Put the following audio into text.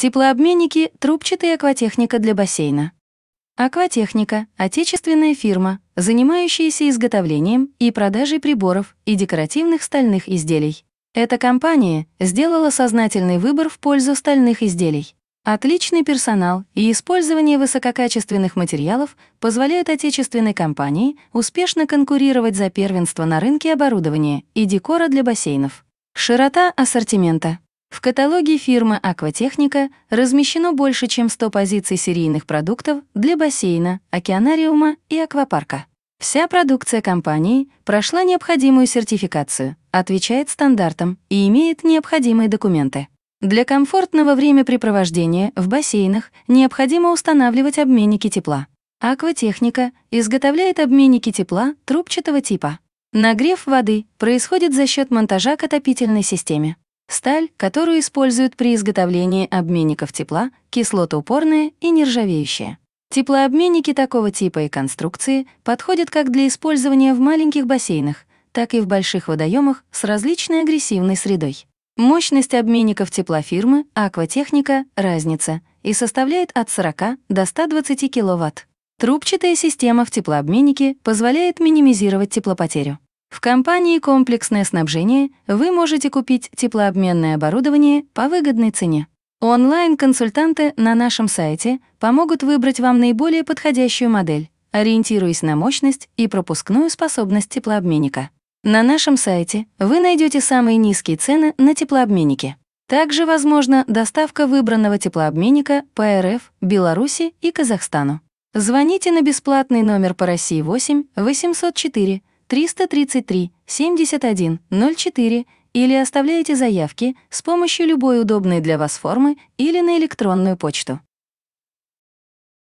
Теплообменники, трубчатая акватехника для бассейна. Акватехника — отечественная фирма, занимающаяся изготовлением и продажей приборов и декоративных стальных изделий. Эта компания сделала сознательный выбор в пользу стальных изделий. Отличный персонал и использование высококачественных материалов позволяют отечественной компании успешно конкурировать за первенство на рынке оборудования и декора для бассейнов. Широта ассортимента. В каталоге фирмы «Акватехника» размещено больше, чем 100 позиций серийных продуктов для бассейна, океанариума и аквапарка. Вся продукция компании прошла необходимую сертификацию, отвечает стандартам и имеет необходимые документы. Для комфортного времяпрепровождения в бассейнах необходимо устанавливать обменники тепла. Акватехника изготовляет обменники тепла трубчатого типа. Нагрев воды происходит за счет монтажа к отопительной системе. Сталь, которую используют при изготовлении обменников тепла, кислотоупорная и нержавеющая. Теплообменники такого типа и конструкции подходят как для использования в маленьких бассейнах, так и в больших водоемах с различной агрессивной средой. Мощность обменников тепла фирмы «Акватехника» разница и составляет от 40 до 120 кВт. Трубчатая система в теплообменнике позволяет минимизировать теплопотерю. В компании «Комплексное снабжение» вы можете купить теплообменное оборудование по выгодной цене. Онлайн-консультанты на нашем сайте помогут выбрать вам наиболее подходящую модель, ориентируясь на мощность и пропускную способность теплообменника. На нашем сайте вы найдете самые низкие цены на теплообменники. Также возможна доставка выбранного теплообменника по РФ, Беларуси и Казахстану. Звоните на бесплатный номер по России 8 804 333 71 04 или оставляете заявки с помощью любой удобной для вас формы или на электронную почту.